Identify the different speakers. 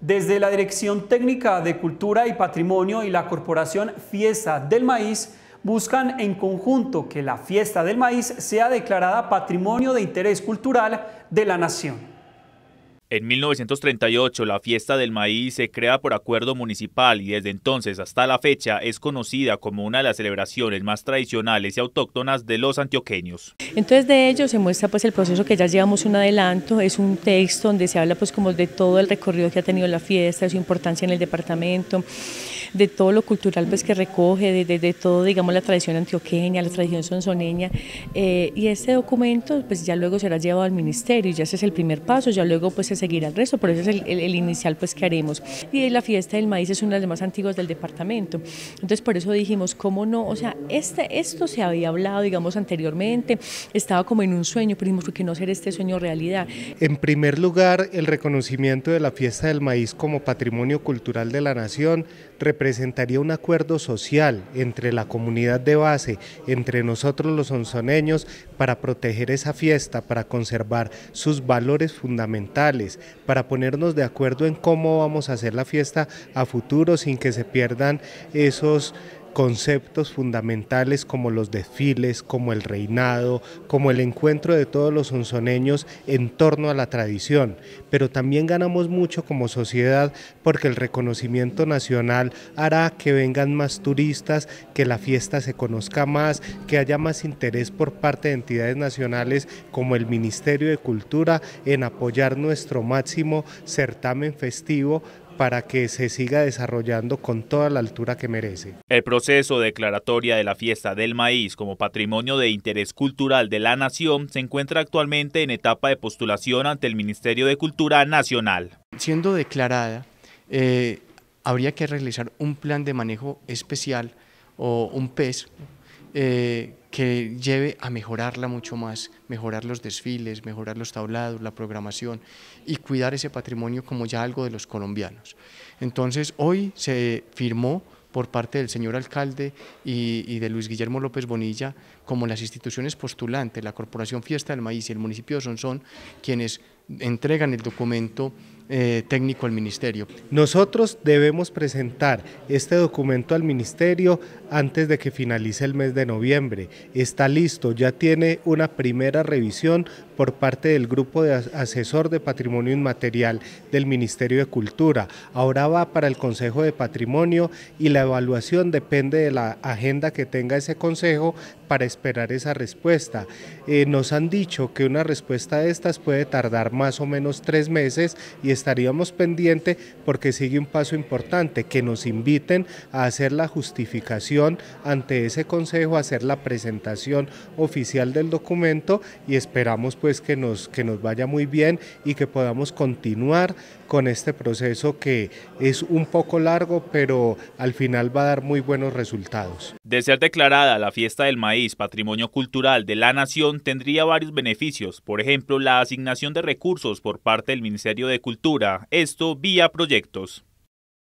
Speaker 1: Desde la Dirección Técnica de Cultura y Patrimonio y la Corporación Fiesta del Maíz buscan en conjunto que la Fiesta del Maíz sea declarada Patrimonio de Interés Cultural de la Nación. En 1938 la fiesta del maíz se crea por acuerdo municipal y desde entonces hasta la fecha es conocida como una de las celebraciones más tradicionales y autóctonas de los antioqueños.
Speaker 2: Entonces de ello se muestra pues el proceso que ya llevamos un adelanto, es un texto donde se habla pues como de todo el recorrido que ha tenido la fiesta, de su importancia en el departamento, de todo lo cultural pues que recoge, de, todo digamos la tradición antioqueña, la tradición sonzoneña eh, y este documento pues ya luego será llevado al ministerio y ya ese es el primer paso, ya luego pues seguir al resto, por eso es el, inicial pues que haremos. Y la fiesta del maíz es una de las más antiguas del departamento, entonces por eso dijimos, ¿cómo no? O sea, este, esto se había hablado, digamos, anteriormente, estaba como en un sueño, pero dijimos, ¿por qué no hacer este sueño realidad?
Speaker 3: En primer lugar, el reconocimiento de la fiesta del maíz como patrimonio cultural de la nación representaría un acuerdo social entre la comunidad de base, entre nosotros los onzoneños, para proteger esa fiesta, para conservar sus valores fundamentales para ponernos de acuerdo en cómo vamos a hacer la fiesta a futuro sin que se pierdan esos conceptos fundamentales como los desfiles, como el reinado, como el encuentro de todos los onzoneños en torno a la tradición, pero también ganamos mucho como sociedad porque el reconocimiento nacional hará que vengan más turistas, que la fiesta se conozca más, que haya más interés por parte de entidades nacionales como el Ministerio de Cultura en apoyar nuestro máximo certamen festivo para que se siga desarrollando con toda la altura que merece.
Speaker 1: El proceso declaratoria de la fiesta del maíz como patrimonio de interés cultural de la nación se encuentra actualmente en etapa de postulación ante el Ministerio de Cultura Nacional.
Speaker 4: Siendo declarada, eh, habría que realizar un plan de manejo especial o un PES eh, que lleve a mejorarla mucho más, mejorar los desfiles, mejorar los tablados, la programación y cuidar ese patrimonio como ya algo de los colombianos. Entonces hoy se firmó por parte del señor alcalde y, y, de Luis Guillermo López Bonilla, como las instituciones postulantes, la Corporación Fiesta del Maíz y el municipio de Sonsón, quienes entregan el documento eh, técnico al ministerio.
Speaker 3: Nosotros debemos presentar este documento al ministerio antes de que finalice el mes de noviembre. Está listo, ya tiene una primera revisión por parte del Grupo de Asesor de Patrimonio Inmaterial del Ministerio de Cultura. Ahora va para el Consejo de Patrimonio y la evaluación depende de la agenda que tenga ese consejo para esperar esa respuesta. Eh, nos han dicho que una respuesta de estas puede tardar más o menos tres meses y estaríamos pendientes porque sigue un paso importante, que nos inviten a hacer la justificación ante ese consejo, hacer la presentación oficial del documento y esperamos pues es pues, que nos, que nos vaya muy bien y que podamos continuar con este proceso que es un poco largo, pero al final va a dar muy buenos resultados.
Speaker 1: De ser declarada la fiesta del maíz patrimonio cultural de la nación, tendría varios beneficios, por ejemplo, la asignación de recursos por parte del Ministerio de Cultura, esto vía proyectos.